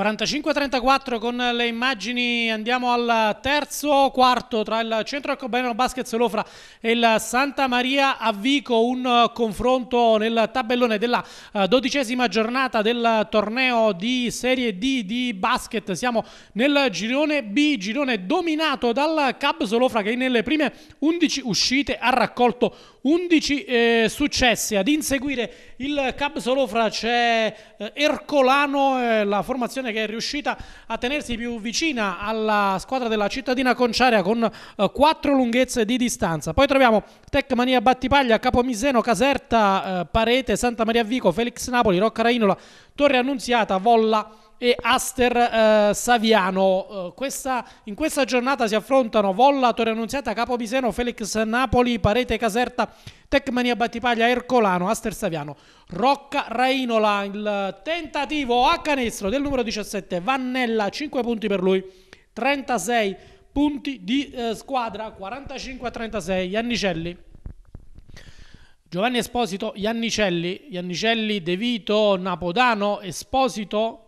45-34 con le immagini, andiamo al terzo quarto tra il centro Cobbeno ecco Basket Solofra e il Santa Maria Avvico, un confronto nel tabellone della eh, dodicesima giornata del torneo di Serie D di basket, siamo nel girone B, girone dominato dal Cab Solofra che nelle prime 11 uscite ha raccolto 11 eh, successi ad inseguire il Cab Solofra c'è eh, Ercolano eh, la formazione che è riuscita a tenersi più vicina alla squadra della cittadina conciaria con eh, 4 lunghezze di distanza poi troviamo Tecmania Battipaglia Capomiseno Caserta eh, Parete Santa Maria Vico Felix Napoli Rocca Rainola Torre Annunziata Volla e Aster eh, Saviano. Eh, questa, in questa giornata si affrontano Volla, Torre Annunziata, Capo Capomiseno, Felix Napoli, Parete Caserta, Tecmania Battipaglia, Ercolano, Aster Saviano, Rocca Rainola. Il tentativo a canestro del numero 17, Vannella, 5 punti per lui, 36 punti di eh, squadra, 45 a 36, Iannicelli. Giovanni Esposito, Iannicelli, Iannicelli, De Vito, Napodano, Esposito,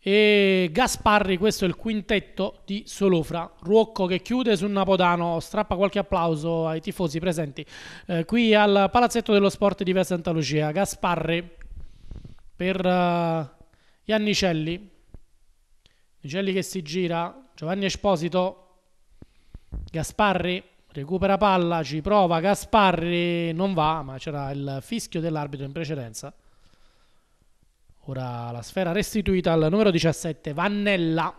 e Gasparri, questo è il quintetto di Solofra. Ruocco che chiude su Napodano, strappa qualche applauso ai tifosi presenti eh, qui al Palazzetto dello Sport di Via Santa Lucia. Gasparri per uh, eh, Iannicelli. Nicelli che si gira, Giovanni Esposito, Gasparri recupera palla, ci prova Gasparri, non va, ma c'era il fischio dell'arbitro in precedenza. Ora la sfera restituita al numero 17 Vannella.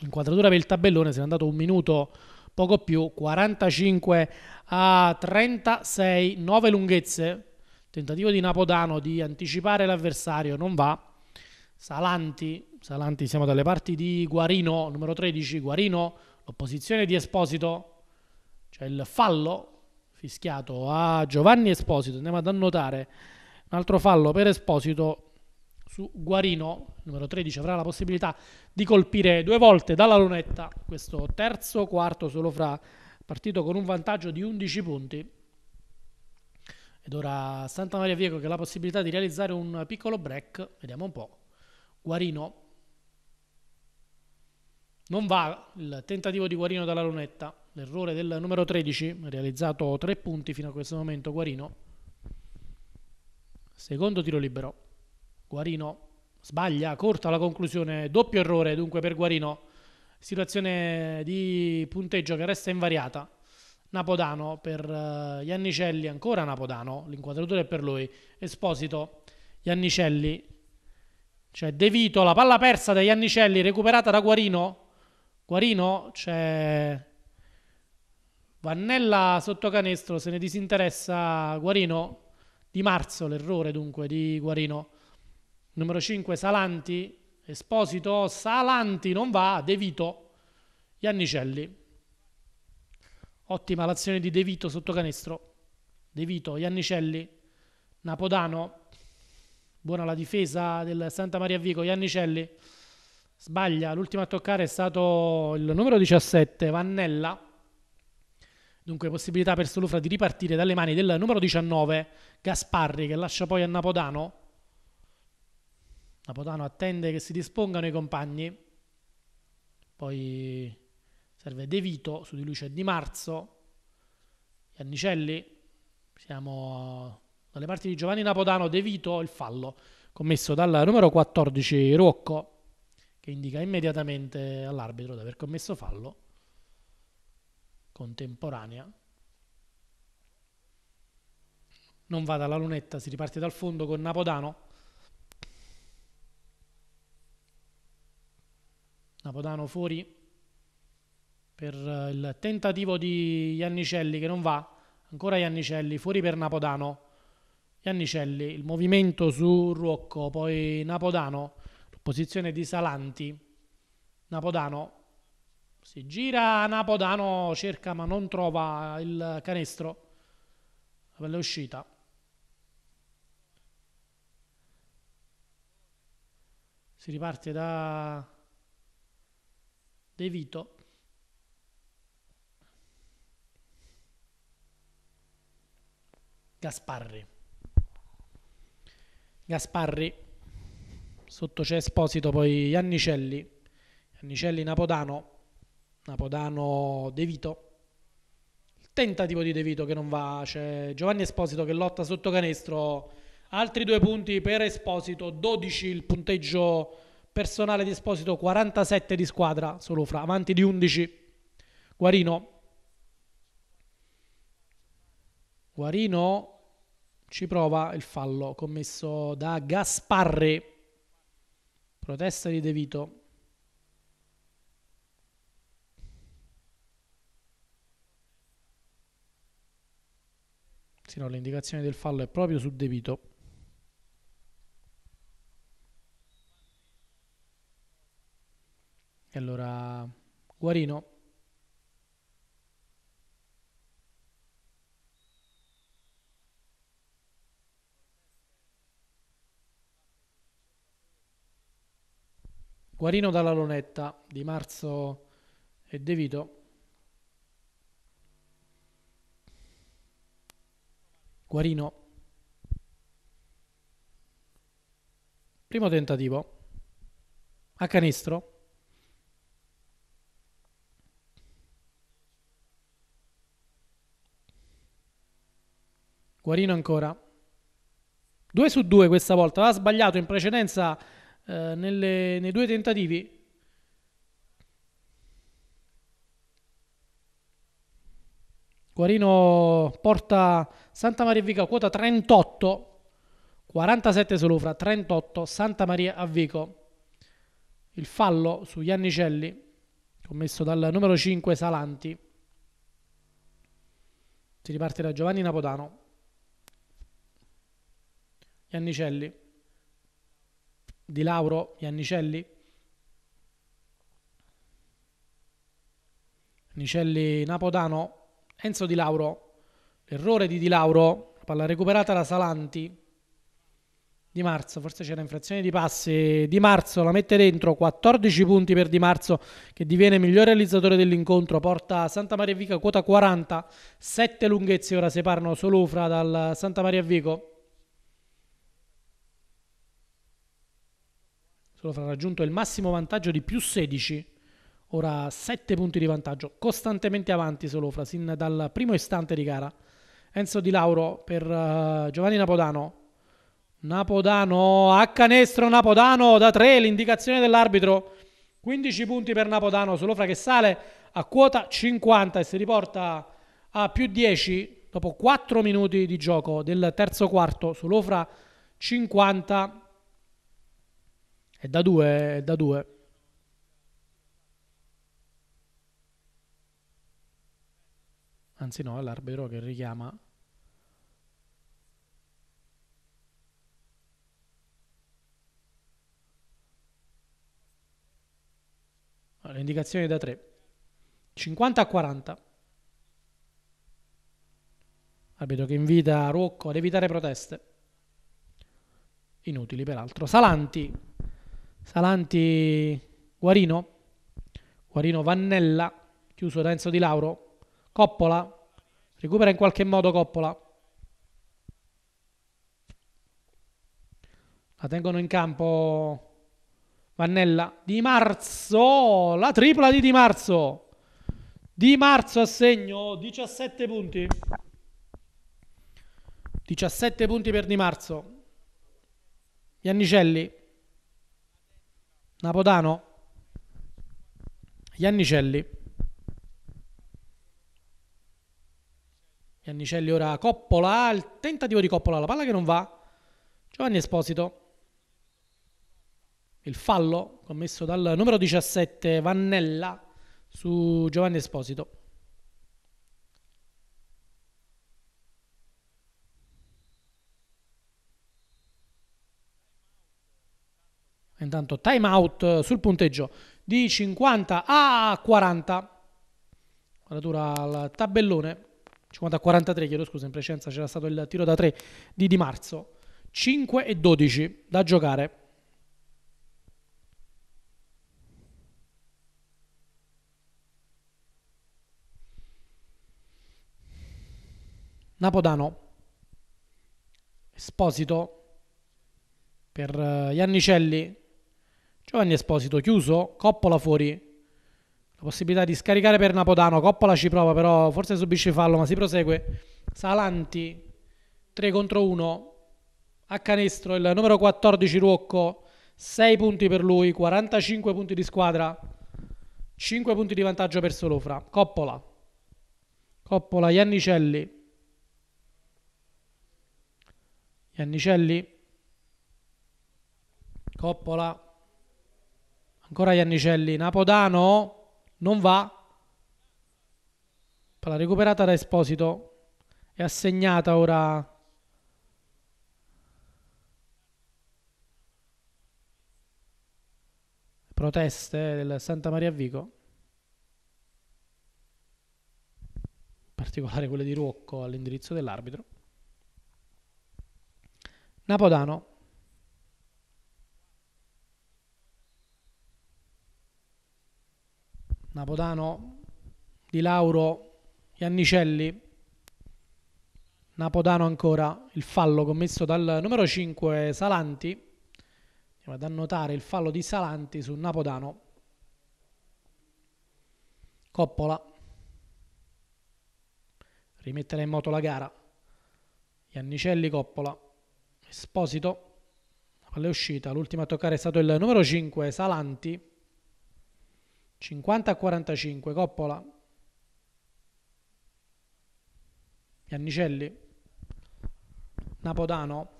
Inquadratura per il tabellone, se è andato un minuto poco più, 45 a 36, 9 lunghezze. Tentativo di Napodano di anticipare l'avversario, non va. Salanti, Salanti siamo dalle parti di Guarino, numero 13, Guarino, l'opposizione di Esposito, c'è cioè il fallo fischiato a Giovanni Esposito, andiamo ad annotare un altro fallo per Esposito su Guarino, numero 13, avrà la possibilità di colpire due volte dalla lunetta questo terzo quarto solo fra partito con un vantaggio di 11 punti. Ed ora Santa Maria Viego che ha la possibilità di realizzare un piccolo break, vediamo un po'. Guarino non va il tentativo di Guarino dalla lunetta, l'errore del numero 13, realizzato tre punti fino a questo momento Guarino. Secondo tiro libero. Guarino sbaglia, corta la conclusione, doppio errore dunque per Guarino, situazione di punteggio che resta invariata. Napodano per uh, Iannicelli, ancora Napodano, l'inquadratore è per lui, Esposito, Iannicelli, c'è De Vito, la palla persa da Iannicelli, recuperata da Guarino, Guarino c'è Vannella sotto canestro, se ne disinteressa Guarino, Di Marzo l'errore dunque di Guarino, Numero 5 Salanti, Esposito, Salanti non va, De Vito, Iannicelli. Ottima l'azione di De Vito sotto canestro. De Vito, Iannicelli, Napodano. Buona la difesa del Santa Maria Vico, Iannicelli. Sbaglia, l'ultimo a toccare è stato il numero 17, Vannella. Dunque possibilità per Solufra di ripartire dalle mani del numero 19, Gasparri, che lascia poi a Napodano. Napotano attende che si dispongano i compagni, poi serve De Vito, su di lui c'è Di Marzo, Giannicelli, siamo dalle parti di Giovanni Napodano, De Vito, il fallo commesso dal numero 14 Rocco, che indica immediatamente all'arbitro di aver commesso fallo contemporanea. Non va dalla lunetta, si riparte dal fondo con Napodano Napodano fuori per eh, il tentativo di Iannicelli che non va, ancora Iannicelli fuori per Napodano. Iannicelli, il movimento su Ruocco, poi Napodano, posizione di Salanti. Napodano si gira, Napodano cerca ma non trova il canestro La bella uscita. Si riparte da De Vito. Gasparri. Gasparri. Sotto c'è Esposito, poi Iannicelli. Iannicelli Napodano. Napodano De Vito. Il tentativo di De Vito che non va. C'è Giovanni Esposito che lotta sotto canestro. Altri due punti per Esposito. 12 il punteggio personale di Esposito 47 di squadra, solo fra, avanti di 11. Guarino. Guarino ci prova il fallo commesso da Gasparri. Protesta di De Vito. Sì, no, l'indicazione del fallo è proprio su De Vito. E allora, Guarino. Guarino dalla lunetta di Marzo e De Vito. Guarino. Primo tentativo. A canestro. Guarino ancora. 2 su 2 questa volta, aveva sbagliato in precedenza eh, nelle, nei due tentativi. Guarino porta Santa Maria Vico a quota 38, 47 Solofra, 38 Santa Maria a Vico. Il fallo su Iannicelli commesso dal numero 5 Salanti. Si riparte da Giovanni Napodano. Iannicelli, Di Lauro, Iannicelli, Nicelli Napodano, Enzo Di Lauro, l'errore di Di Lauro, palla recuperata da Salanti, Di Marzo, forse c'era infrazione di passi, Di Marzo la mette dentro, 14 punti per Di Marzo che diviene miglior realizzatore dell'incontro, porta Santa Maria Vico a quota 40, 7 lunghezze ora separano Solufra dal Santa Maria Vico. solo fra raggiunto il massimo vantaggio di più 16, ora 7 punti di vantaggio, costantemente avanti Solofra sin dal primo istante di gara. Enzo Di Lauro per uh, Giovanni Napodano. Napodano a canestro Napodano da 3, l'indicazione dell'arbitro. 15 punti per Napodano, Solofra che sale a quota 50 e si riporta a più 10 dopo 4 minuti di gioco del terzo quarto. Solofra 50, è da due, è da due. Anzi no, è l'arbitro che richiama. Allora, indicazioni da 3. 50 a 40. Arbitro che invita Rocco ad evitare proteste. Inutili peraltro. Salanti Salanti Guarino, Guarino Vannella, chiuso da Enzo Di Lauro, Coppola, recupera in qualche modo Coppola. La tengono in campo Vannella, Di Marzo, la tripla di Di Marzo. Di Marzo a segno 17 punti. 17 punti per Di Marzo. Iannicelli Napodano, Iannicelli. Iannicelli ora Coppola, il tentativo di Coppola, la palla che non va. Giovanni Esposito. Il fallo commesso dal numero 17 Vannella su Giovanni Esposito. Intanto time out eh, sul punteggio di 50 a 40. Quadratura al tabellone. 50 a 43, chiedo scusa, in precedenza c'era stato il tiro da 3 di Di Marzo. 5 e 12 da giocare. Napodano, Esposito per eh, Iannicelli, Giovanni Esposito chiuso, Coppola fuori. La possibilità di scaricare per Napodano, Coppola ci prova però, forse subisce fallo ma si prosegue. Salanti, 3 contro 1, a canestro il numero 14 Ruocco, 6 punti per lui, 45 punti di squadra, 5 punti di vantaggio per Solofra. Coppola, Coppola, Iannicelli. Iannicelli, Coppola, Ancora Iannicelli, Napodano non va. Palla recuperata da Esposito. È assegnata ora proteste del Santa Maria Vico. In particolare quelle di Ruocco all'indirizzo dell'arbitro. Napodano Napodano, Di Lauro, Iannicelli, Napodano ancora, il fallo commesso dal numero 5 Salanti, andiamo ad annotare il fallo di Salanti su Napodano, Coppola, rimettere in moto la gara, Iannicelli Coppola, Esposito, la palla è uscita, l'ultimo a toccare è stato il numero 5 Salanti, 50 a 45, Coppola. Piannicelli. Napodano.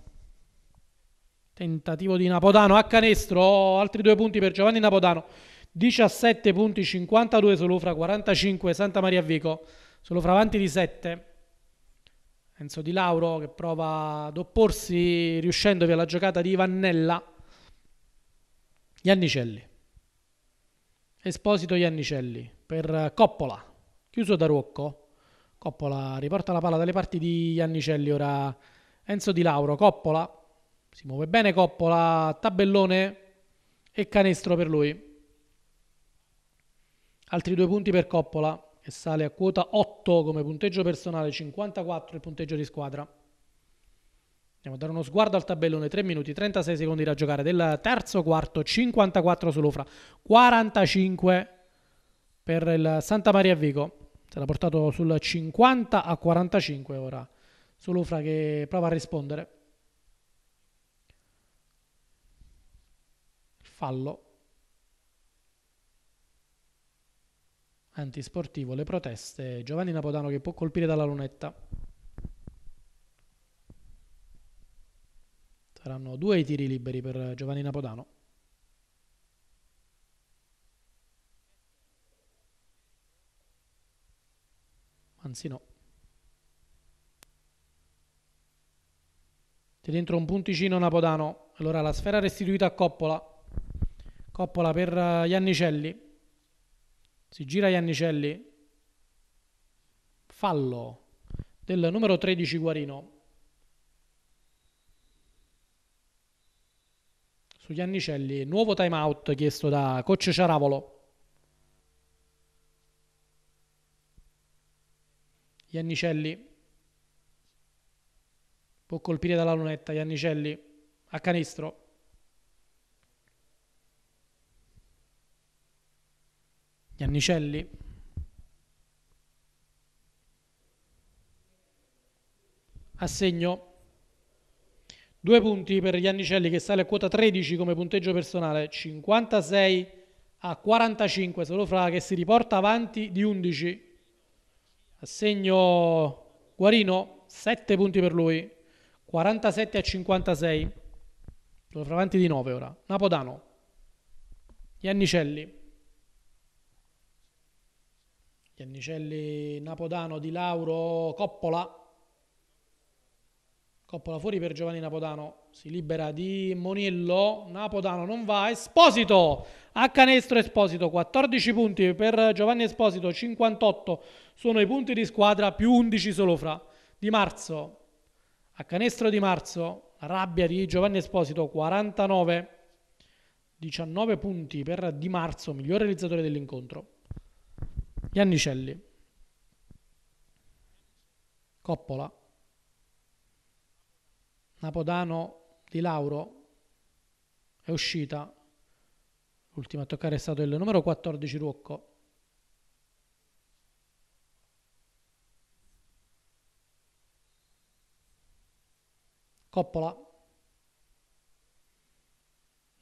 Tentativo di Napodano a canestro, oh, altri due punti per Giovanni Napodano. 17 punti, 52 Solofra, 45 Santa Maria Vico, Solofra avanti di 7. Enzo Di Lauro che prova ad opporsi riuscendovi alla giocata di Vannella. Giannicelli. Esposito Iannicelli per eh, Coppola, chiuso da Rocco. Coppola riporta la palla dalle parti di Iannicelli, ora Enzo Di Lauro, Coppola, si muove bene Coppola, tabellone e canestro per lui. Altri due punti per Coppola che sale a quota 8 come punteggio personale, 54 il punteggio di squadra. Andiamo a dare uno sguardo al tabellone, 3 minuti 36 secondi da giocare del terzo quarto, 54 sull'Ofra, 45 per il Santa Maria Vico, se l'ha portato sul 50 a 45 ora, sull'Ofra che prova a rispondere. Fallo. Antisportivo, le proteste, Giovanni Napodano che può colpire dalla lunetta. Saranno due i tiri liberi per Giovanni Napodano. Anzi no. C'è dentro un punticino Napodano. Allora la sfera restituita a Coppola. Coppola per eh, Iannicelli. Si gira Iannicelli. Fallo del numero 13 Guarino. su Annicelli. nuovo time out chiesto da coach Ciaravolo. Annicelli. può colpire dalla lunetta Gli Annicelli a canestro Annicelli. a segno Due punti per Iannicelli che sale a quota 13 come punteggio personale, 56 a 45 solo fra che si riporta avanti di 11. Assegno Guarino, 7 punti per lui, 47 a 56. Solo fra avanti di 9 ora. Napodano, Iannicelli. Iannicelli, Napodano, Di Lauro, Coppola. Coppola fuori per Giovanni Napodano, si libera di Moniello, Napodano non va, Esposito a canestro Esposito, 14 punti per Giovanni Esposito, 58 sono i punti di squadra più 11 solo fra Di Marzo, a canestro Di Marzo, rabbia di Giovanni Esposito, 49, 19 punti per Di Marzo, miglior realizzatore dell'incontro. Giannicelli, Coppola. Napodano di Lauro è uscita. L'ultimo a toccare è stato il numero 14 Ruocco. Coppola.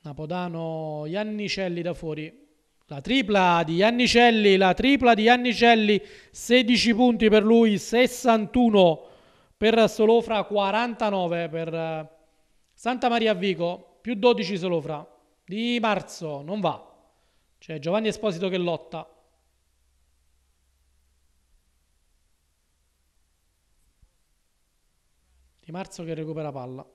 Napodano Iannicelli da fuori. La tripla di Iannicelli, la tripla di Iannicelli, 16 punti per lui, 61 per Solofra 49, per eh, Santa Maria Vico più 12 Solofra di marzo, non va. C'è Giovanni Esposito che lotta. Di marzo che recupera palla.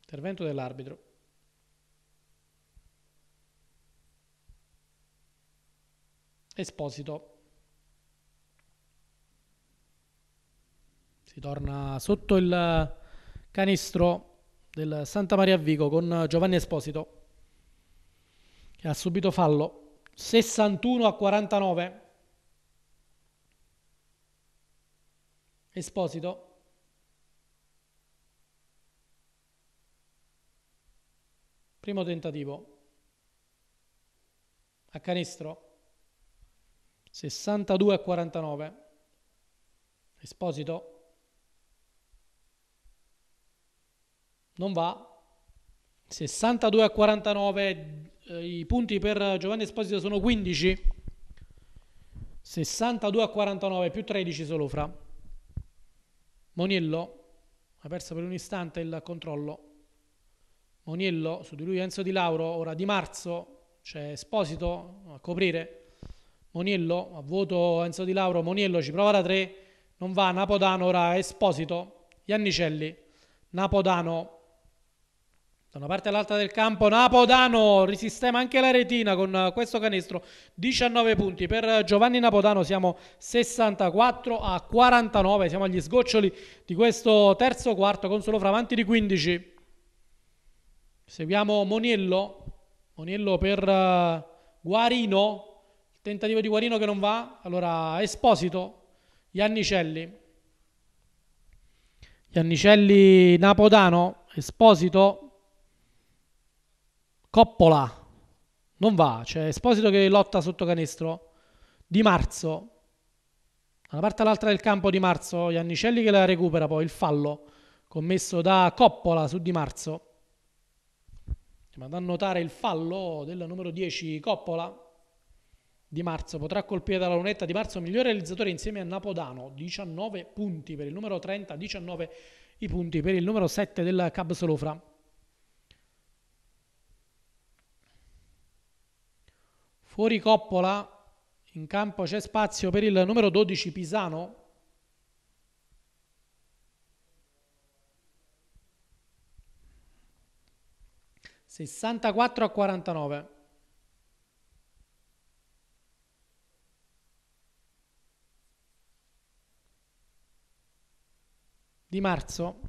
Intervento dell'arbitro. Esposito. Si torna sotto il canestro del Santa Maria Vico con Giovanni Esposito che ha subito fallo 61 a 49. Esposito. Primo tentativo. A canestro. 62 a 49. Esposito non va. 62 a 49, eh, i punti per Giovanni Esposito sono 15. 62 a 49 più 13 solo fra. Moniello ha perso per un istante il controllo. Moniello su di lui Enzo Di Lauro, ora Di Marzo c'è Esposito a coprire Moniello, a voto Enzo Di Lauro, Moniello ci prova da tre, non va, Napodano ora Esposito, Iannicelli, Napodano da una parte all'altra del campo Napodano risistema anche la retina con questo canestro 19 punti per Giovanni Napodano siamo 64 a 49 siamo agli sgoccioli di questo terzo quarto con solo fravanti di 15 seguiamo Moniello Moniello per eh, Guarino tentativo di Guarino che non va, allora Esposito, Iannicelli, Iannicelli Napodano, Esposito, Coppola, non va, c'è Esposito che lotta sotto canestro, Di Marzo, da una parte all'altra del campo Di Marzo, Iannicelli che la recupera poi, il fallo commesso da Coppola su Di Marzo. Ma da notare il fallo del numero 10 Coppola, di Marzo potrà colpire dalla lunetta Di Marzo miglior realizzatore insieme a Napodano, 19 punti per il numero 30, 19 i punti per il numero 7 del Cab Solofra. Fuori Coppola, in campo c'è spazio per il numero 12 Pisano, Sessantaquattro a quarantanove. di marzo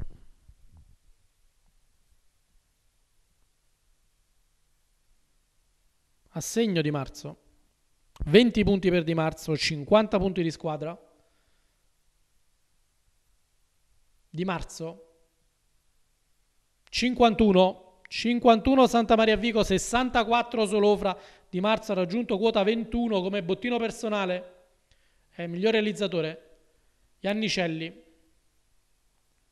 assegno di marzo 20 punti per di marzo 50 punti di squadra di marzo 51 51 Santa Maria Vico 64 Solofra di marzo ha raggiunto quota 21 come bottino personale è il miglior realizzatore Iannicelli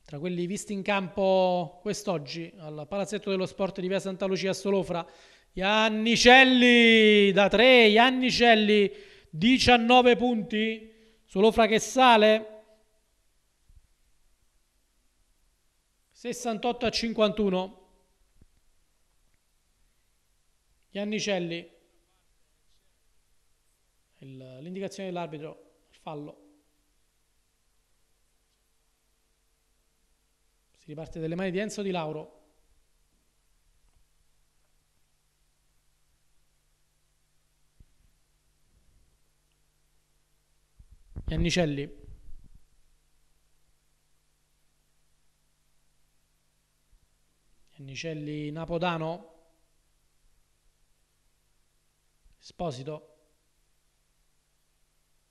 tra quelli visti in campo quest'oggi al Palazzetto dello Sport di via Santa Lucia a Solofra, Iannicelli da 3, Iannicelli 19 punti, Solofra che sale, 68 a 51. Iannicelli, l'indicazione dell'arbitro, fallo. riparte dalle mani di Enzo Di Lauro. Iannicelli. Iannicelli Napodano. Esposito.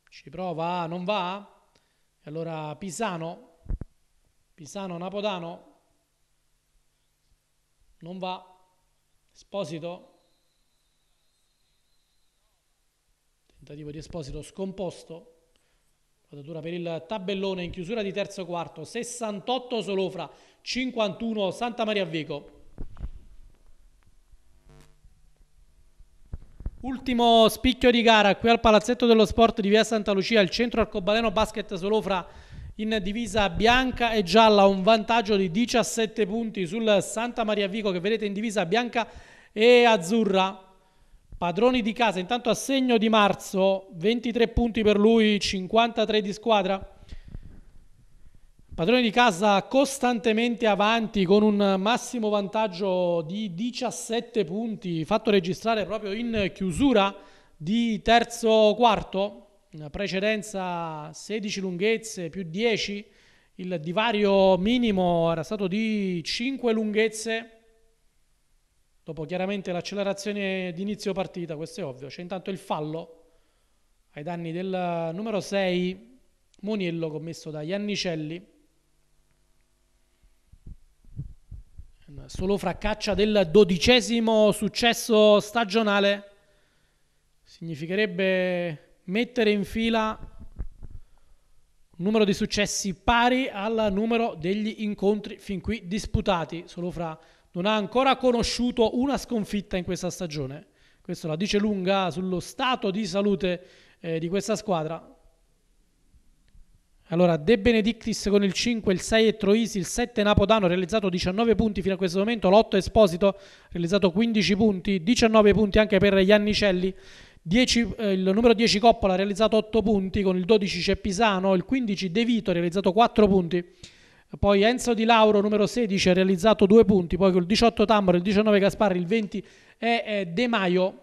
Ci prova, non va? E allora Pisano Pisano Napodano non va. Esposito. Tentativo di Esposito scomposto. Quadratura per il tabellone in chiusura di terzo quarto. 68 Solofra, 51 Santa Maria Vico. Ultimo spicchio di gara qui al Palazzetto dello Sport di Via Santa Lucia, il centro arcobaleno basket Solofra in divisa bianca e gialla, un vantaggio di 17 punti sul Santa Maria Vico che vedete in divisa bianca e azzurra. Padroni di casa, intanto a segno di marzo, 23 punti per lui, 53 di squadra. Padroni di casa costantemente avanti con un massimo vantaggio di 17 punti, fatto registrare proprio in chiusura di terzo quarto una precedenza 16 lunghezze più 10, il divario minimo era stato di 5 lunghezze, dopo chiaramente l'accelerazione d'inizio partita, questo è ovvio, c'è intanto il fallo ai danni del numero 6 Moniello commesso da Iannicelli. Solo fraccaccia del dodicesimo successo stagionale significherebbe mettere in fila un numero di successi pari al numero degli incontri fin qui disputati. Solo fra non ha ancora conosciuto una sconfitta in questa stagione. Questo la dice lunga sullo stato di salute eh, di questa squadra. Allora, De Benedictis con il 5, il 6 è Troisi, il 7 Napodano, realizzato 19 punti fino a questo momento, l'8 Esposito, realizzato 15 punti, 19 punti anche per Iannicelli, 10, eh, il numero 10 Coppola ha realizzato 8 punti, con il 12 c'è Pisano, il 15 De Vito ha realizzato 4 punti, poi Enzo Di Lauro numero 16 ha realizzato 2 punti, poi col 18 Tambor, il 19 Gasparri, il 20 è, è De Maio.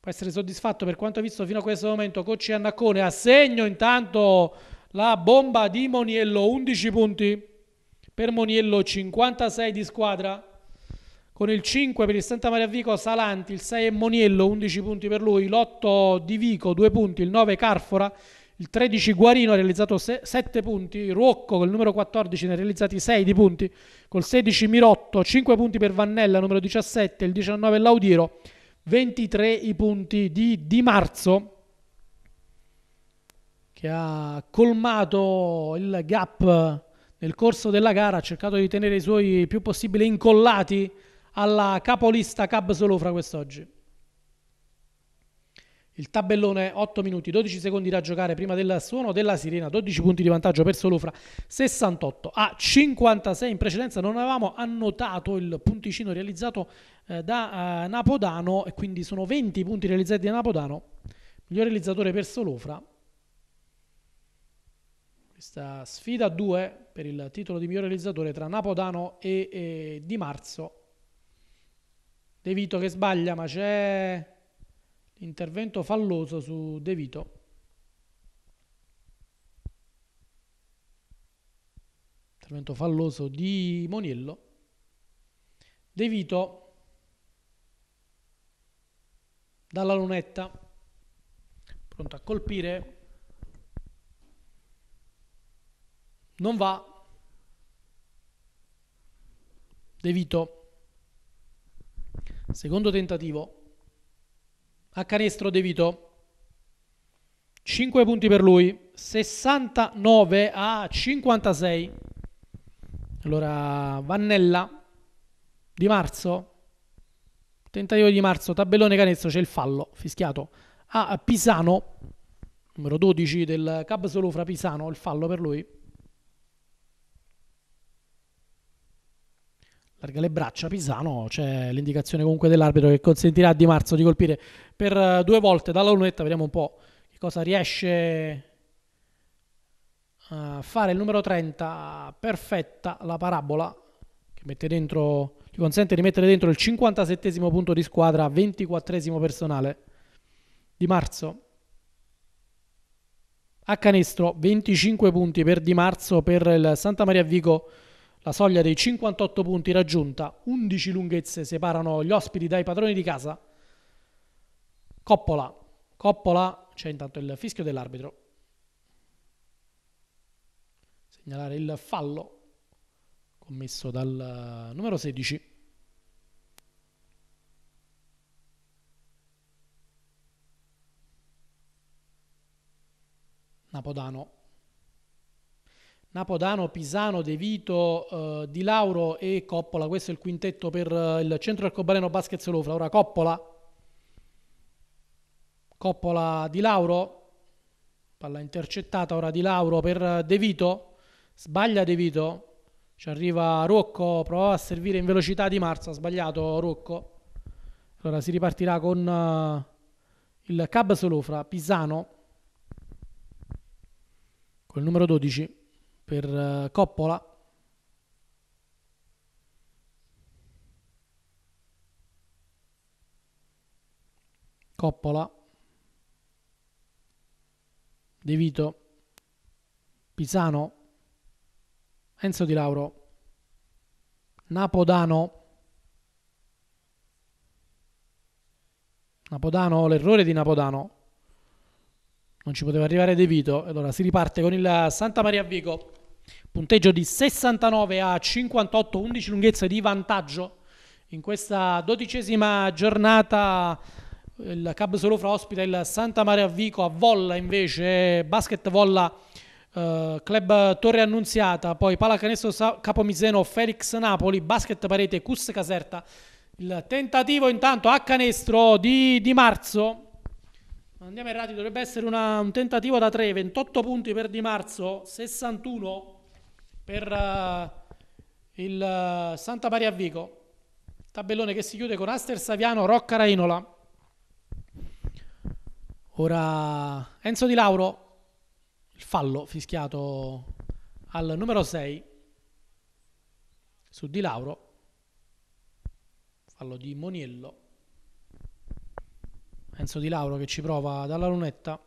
Può essere soddisfatto per quanto visto fino a questo momento Cocci Annaccone, a segno intanto la bomba di Moniello, 11 punti per Moniello, 56 di squadra con il 5 per il Santa Maria Vico Salanti, il 6 è Moniello, 11 punti per lui, l'8 di Vico, 2 punti, il 9 Carfora, il 13 Guarino ha realizzato 7 punti, Ruocco con il numero 14 ne ha realizzati 6 di punti, col 16 Mirotto, 5 punti per Vannella, numero 17, il 19 Laudiro, 23 i punti di Di Marzo che ha colmato il gap nel corso della gara, ha cercato di tenere i suoi più possibile incollati alla capolista Cab Solofra quest'oggi. Il tabellone 8 minuti, 12 secondi da giocare prima del suono della sirena, 12 punti di vantaggio per Solofra, 68 a 56 in precedenza. Non avevamo annotato il punticino realizzato eh, da eh, Napodano e quindi sono 20 punti realizzati da Napodano, miglior realizzatore per Solofra. Questa sfida 2 per il titolo di miglior realizzatore tra Napodano e, e eh, Di Marzo De Vito che sbaglia, ma c'è intervento falloso su De Vito. Intervento falloso di Moniello. De Vito dalla lunetta, pronto a colpire. Non va. De Vito Secondo tentativo. A canestro De Vito. 5 punti per lui. 69 a 56. Allora, Vannella di marzo. Tentativo di marzo, tabellone canestro, c'è il fallo fischiato a Pisano, numero 12 del Cab Solufra Pisano, il fallo per lui. larga le braccia Pisano, c'è l'indicazione comunque dell'arbitro che consentirà a Di Marzo di colpire per eh, due volte dalla lunetta, vediamo un po' che cosa riesce a fare il numero 30, perfetta la parabola che mette dentro, gli consente di mettere dentro il 57 punto di squadra, 24 personale Di Marzo. A canestro 25 punti per Di Marzo per il Santa Maria Vico la soglia dei 58 punti raggiunta, 11 lunghezze separano gli ospiti dai padroni di casa. Coppola, Coppola, c'è intanto il fischio dell'arbitro. Segnalare il fallo commesso dal eh, numero 16. Napodano Napodano, Pisano, De Vito, eh, Di Lauro e Coppola. Questo è il quintetto per eh, il centro arcobaleno Basket Solofra. Ora Coppola. Coppola Di Lauro. Palla intercettata ora Di Lauro per eh, De Vito. Sbaglia De Vito. Ci arriva Rocco, provava a servire in velocità Di Marzo, ha sbagliato Rocco. Allora si ripartirà con uh, il Cab Solofra, Pisano, col numero 12 per eh, Coppola. Coppola, De Vito, Pisano, Enzo Di Lauro, Napodano. Napodano, l'errore di Napodano. Non ci poteva arrivare De Vito. Allora si riparte con il Santa Maria Vico punteggio di 69 a 58, 11 lunghezze di vantaggio in questa dodicesima giornata il Cab Solofra ospita il Santa Maria Vico a Volla invece, basket Volla eh, Club Torre Annunziata, poi Palacanestro Capomiseno Felix Napoli, basket Parete Cus Caserta. Il tentativo intanto a canestro di, di Marzo. Andiamo errati, dovrebbe essere una, un tentativo da 3, 28 punti per Di Marzo, 61 per uh, il uh, Santa Maria Vico. Tabellone che si chiude con Aster Saviano, Rocca Rainola. Ora Enzo Di Lauro, il fallo fischiato al numero 6 su Di Lauro. Fallo di Moniello. Enzo Di Lauro che ci prova dalla lunetta.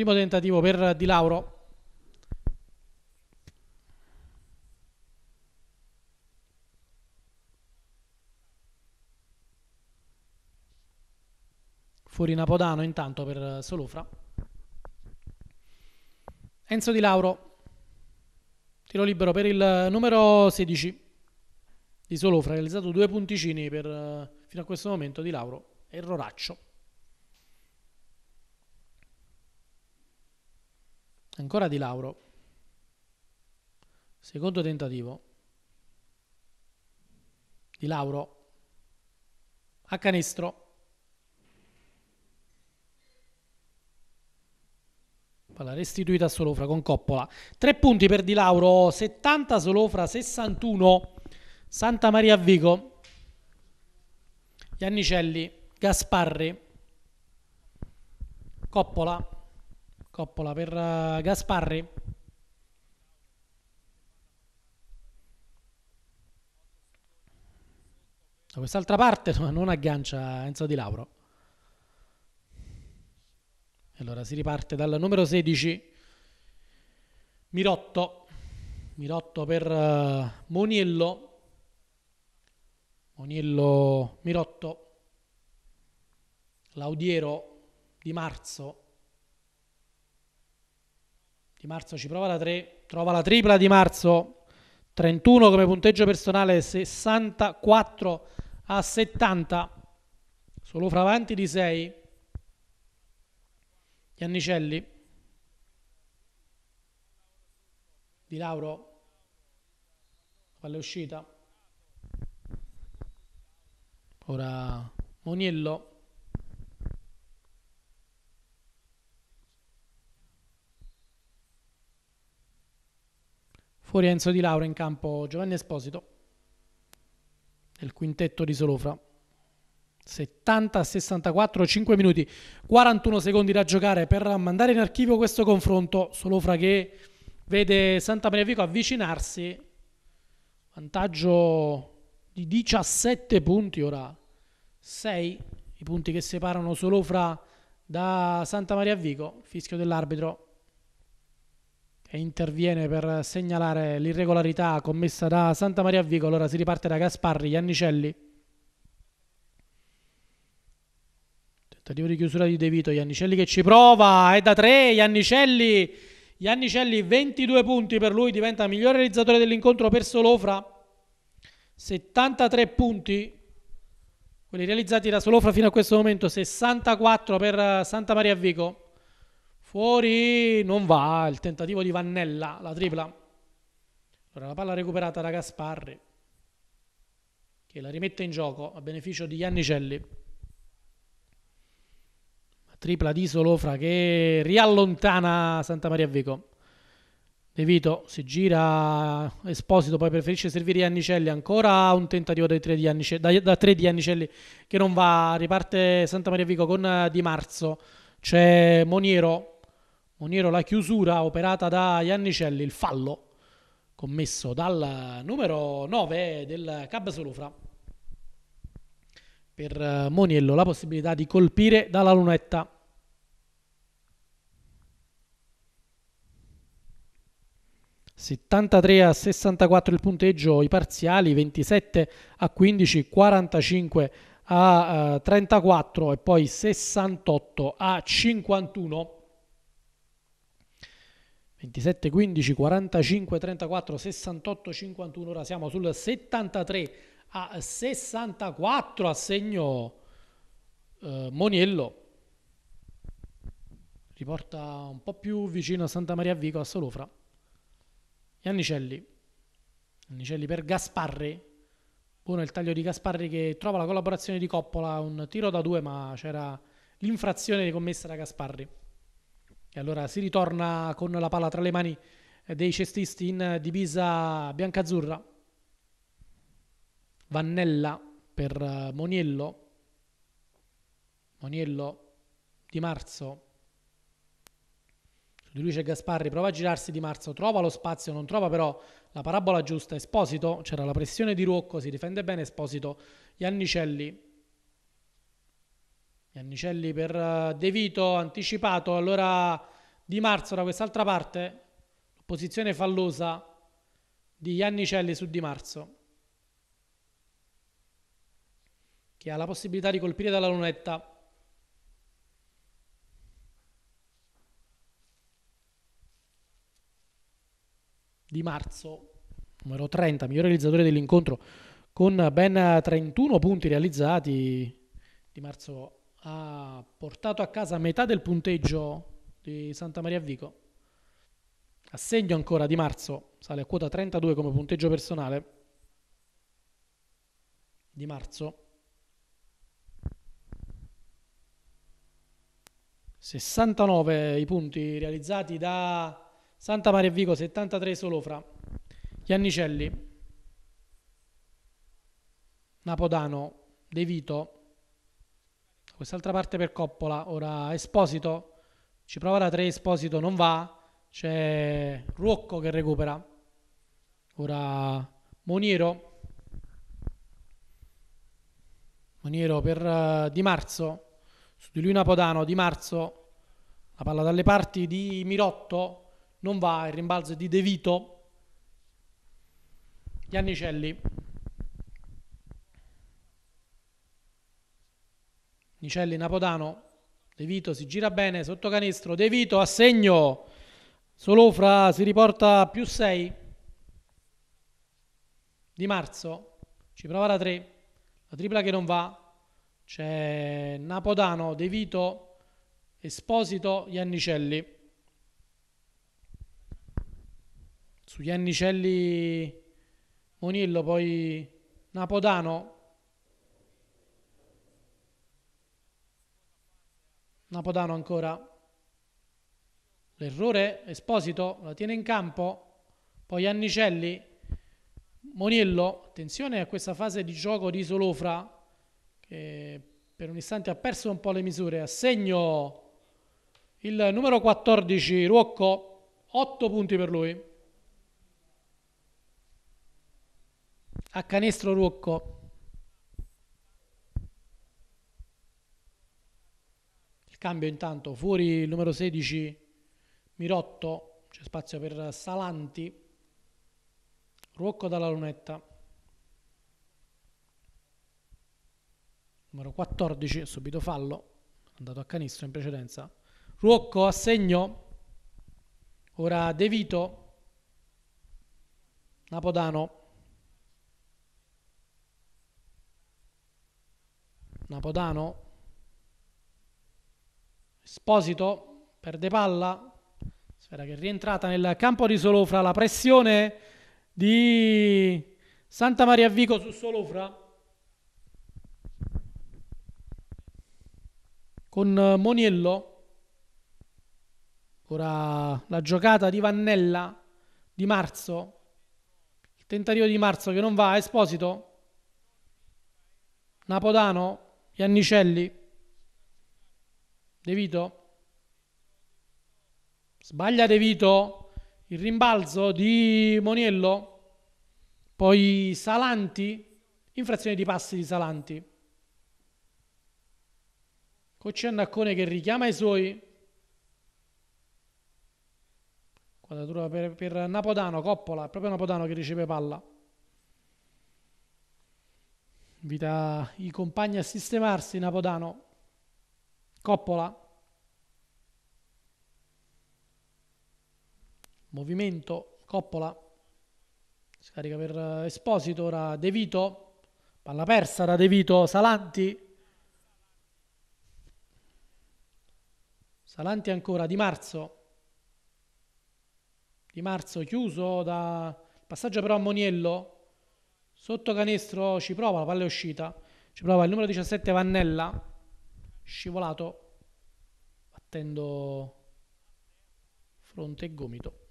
Primo tentativo per Di Lauro. Fuori Napodano intanto per Solofra. Enzo Di Lauro. Tiro libero per il numero 16 di Solofra, realizzato due punticini per, fino a questo momento di Lauro e Roraccio. Ancora di Lauro. Secondo tentativo. Di Lauro. A canestro. Palla restituita a Solofra con Coppola. Tre punti per Di Lauro. 70 Solofra, 61 Santa Maria Vico. Iannicelli, Gasparri. Coppola. Coppola per uh, Gasparri. Da quest'altra parte non aggancia Enzo Di Lauro. Allora si riparte dal numero 16 Mirotto. Mirotto per uh, Moniello. Moniello Mirotto. Laudiero di Marzo di Marzo ci prova la 3, trova la tripla di Marzo, 31 come punteggio personale, 64 a 70, solo fravanti di 6. Giannicelli, Di Lauro, palla uscita. Ora Moniello Fuori Enzo Di Laura in campo Giovanni Esposito nel quintetto di Solofra. 70 64, 5 minuti, 41 secondi da giocare per mandare in archivio questo confronto. Solofra che vede Santa Maria Vico avvicinarsi, vantaggio di 17 punti ora, 6 i punti che separano Solofra da Santa Maria Vico, fischio dell'arbitro e interviene per segnalare l'irregolarità commessa da Santa Maria Vico. Allora si riparte da Gasparri, Iannicelli. Tentativo di chiusura di De Vito, Iannicelli che ci prova, è da 3, Iannicelli. Iannicelli 22 punti per lui, diventa miglior realizzatore dell'incontro per Solofra. 73 punti, quelli realizzati da Solofra fino a questo momento, 64 per Santa Maria Vico. Fuori non va il tentativo di Vannella, la tripla. Allora la palla recuperata da Gasparri che la rimette in gioco a beneficio di Iannicelli. tripla di Solofra che riallontana Santa Maria Vico. De Vito si gira Esposito, poi preferisce servire Iannicelli. Ancora un tentativo da 3 di Iannicelli che non va. Riparte Santa Maria Vico con Di Marzo. C'è Moniero Moniero la chiusura operata da Iannicelli, il fallo commesso dal numero 9 del Cab Solofra per eh, Moniello la possibilità di colpire dalla lunetta. ...73 a 64 il punteggio, i parziali 27 a 15, 45 a 34 eh, e poi 68 a 51... 27, 15, 45, 34, 68, 51. Ora siamo sul 73 a 64 a segno eh, Moniello. Riporta un po' più vicino a Santa Maria Vico a Solofra. Iannicelli. Iannicelli per Gasparri. Buono il taglio di Gasparri che trova la collaborazione di Coppola. Un tiro da due, ma c'era l'infrazione commessa da Gasparri. E allora si ritorna con la palla tra le mani eh, dei cestisti in eh, divisa biancazzurra. Vannella per eh, Moniello. Moniello di Marzo. Su di lui c'è Gasparri, prova a girarsi di Marzo, trova lo spazio, non trova però la parabola giusta. Esposito, c'era la pressione di Ruocco, si difende bene Esposito. Iannicelli Iannicelli per eh, De Vito, anticipato, allora Di Marzo da quest'altra parte, posizione fallosa di Iannicelli su Di Marzo, che ha la possibilità di colpire dalla lunetta. Di Marzo, numero 30, miglior realizzatore dell'incontro, con ben 31 punti realizzati. Di Marzo ha portato a casa metà del punteggio di Santa Maria Vico. Assegno ancora di marzo, sale a quota 32 come punteggio personale. Di marzo 69 i punti realizzati da Santa Maria Vico, 73 solo fra Giannicelli, Napodano, De Vito, quest'altra parte per Coppola, ora Esposito, ci prova da tre Esposito non va, c'è Ruocco che recupera, ora Moniero, Moniero per uh, Di Marzo, su di lui Napodano, Di Marzo, la palla dalle parti di Mirotto, non va, il rimbalzo è di De Vito, Giannicelli. Nicelli Napodano, De Vito si gira bene, sotto canestro, De Vito a segno, Solofra si riporta più 6 di marzo, ci prova la 3, la tripla che non va, c'è Napodano, De Vito, Esposito, Iannicelli. Su Iannicelli Monillo, poi Napodano, Napodano ancora. L'errore, Esposito, la tiene in campo. Poi Annicelli, Moniello. Attenzione a questa fase di gioco di Solofra, che per un istante ha perso un po' le misure. Assegno il numero 14, Ruocco. 8 punti per lui. A canestro Ruocco. Cambio intanto fuori il numero 16 Mirotto, c'è spazio per Salanti, Ruocco dalla lunetta. Numero 14, subito fallo, andato a canistro in precedenza. Ruocco a segno, ora De Vito, Napodano. Napodano Sposito perde palla, Spera che è rientrata nel campo di Solofra, la pressione di Santa Maria Vico su Solofra. Con Moniello, ora la giocata di Vannella di Marzo, il tentativo di Marzo che non va, Esposito, Napodano, Iannicelli, De Vito. Sbaglia De Vito. Il rimbalzo di Moniello. Poi Salanti. Infrazione di passi di Salanti. Cocci Annaccone che richiama i suoi. Quadratura per, per Napodano, Coppola, è proprio Napodano che riceve palla. Invita i compagni a sistemarsi, Napodano. Coppola. Movimento, Coppola. Scarica per eh, Esposito, ora De Vito. Palla persa da De Vito, Salanti. Salanti ancora, Di Marzo. Di Marzo chiuso da... Passaggio però a Moniello. Sotto canestro ci prova, la palla è uscita. Ci prova il numero 17 Vannella scivolato battendo fronte e gomito.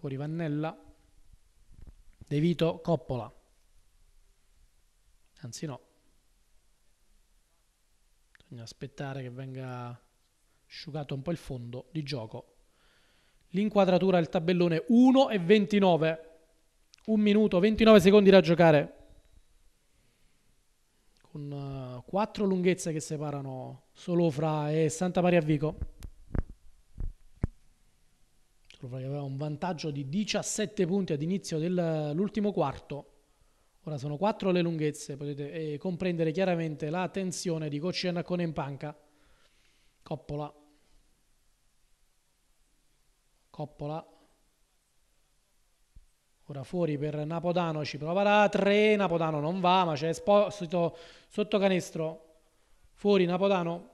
Fuori Vannella, De Vito Coppola, anzi no, Bisogna aspettare che venga asciugato un po' il fondo di gioco. L'inquadratura del tabellone 1 e 29. 1 minuto, 29 secondi da giocare. Con eh, quattro lunghezze che separano Solofra e Santa Maria Vico. Solofra che aveva un vantaggio di 17 punti ad inizio dell'ultimo eh, quarto. Ora sono quattro le lunghezze, potete eh, comprendere chiaramente la tensione di Cocciana con panca. Coppola. Coppola. Ora fuori per Napodano, ci prova da tre, Napodano non va, ma c'è Esposito sotto canestro. Fuori Napodano.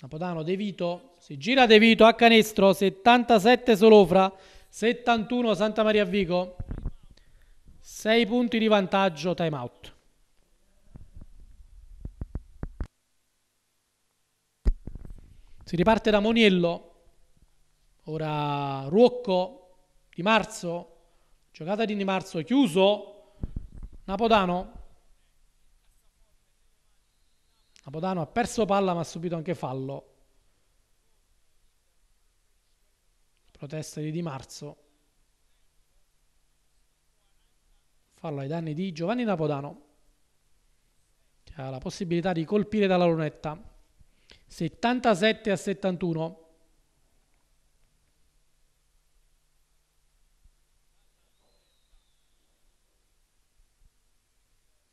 Napodano De Vito si gira De Vito a canestro, 77 Solofra, 71 Santa Maria Vico, 6 punti di vantaggio, time out. Si riparte da Moniello, ora Ruocco di Marzo, giocata di Di Marzo chiuso, Napodano. Napodano ha perso palla ma ha subito anche fallo. protesta di Di Marzo, fallo ai danni di Giovanni Napodano, che ha la possibilità di colpire dalla lunetta, 77 a 71.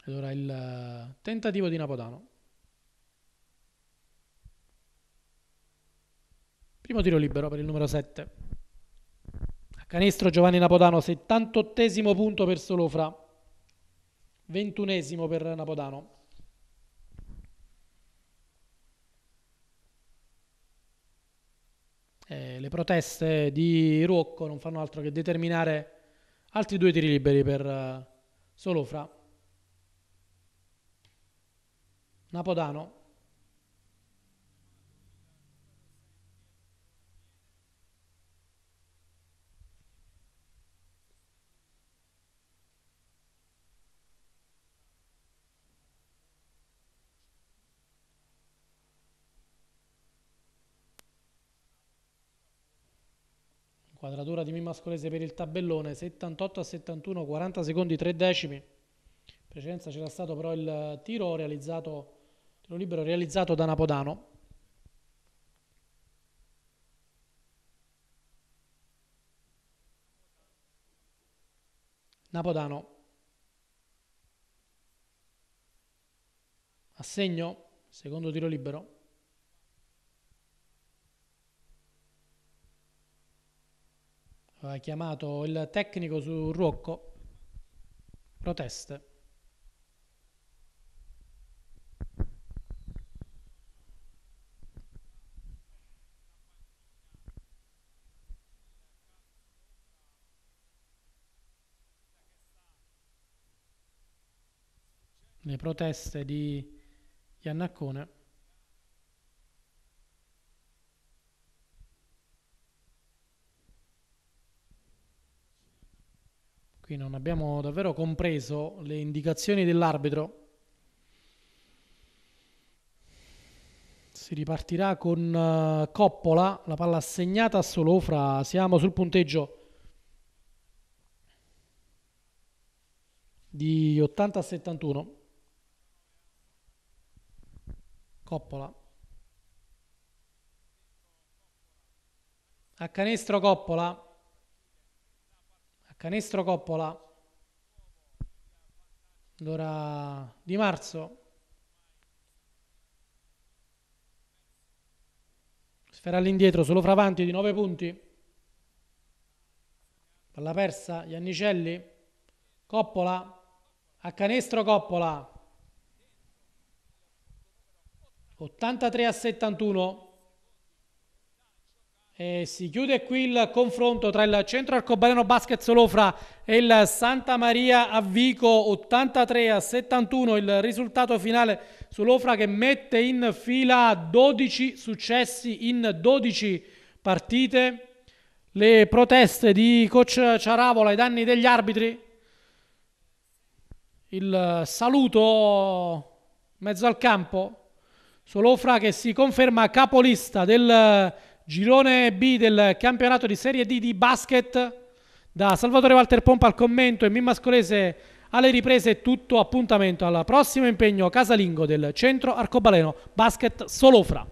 Ed ora il eh, tentativo di Napodano. Primo tiro libero per il numero 7. Canestro Giovanni Napodano, 78 punto per Solofra, 21 per Napodano. Eh, le proteste di Rocco non fanno altro che determinare altri due tiri liberi per eh, Solofra. Napodano Quadratura di Mimascolese per il tabellone, 78 a 71, 40 secondi, 3 decimi. In precedenza c'era stato però il tiro realizzato, tiro libero realizzato da Napodano. Napodano a segno, secondo tiro libero. ha chiamato il tecnico su Rocco. Proteste. Le proteste di Iannaccone. Qui non abbiamo davvero compreso le indicazioni dell'arbitro. Si ripartirà con eh, Coppola, la palla assegnata a Solofra, siamo sul punteggio di 80 a 71. Coppola. A canestro Coppola. Canestro Coppola. Allora Di Marzo. Sfera all'indietro, solo Fravanti di 9 punti. Palla persa, Iannicelli. Coppola. A canestro Coppola. 83 a 71. E si chiude qui il confronto tra il centro arcobaleno basket Solofra e il Santa Maria a Vico 83 a 71 il risultato finale Solofra che mette in fila 12 successi in 12 partite le proteste di coach Ciaravola ai danni degli arbitri il saluto in mezzo al campo Solofra che si conferma capolista del girone B del campionato di Serie D di basket. Da Salvatore Walter Pompa al commento e Mimma Scolese alle riprese tutto appuntamento al prossimo impegno casalingo del centro arcobaleno basket Solofra.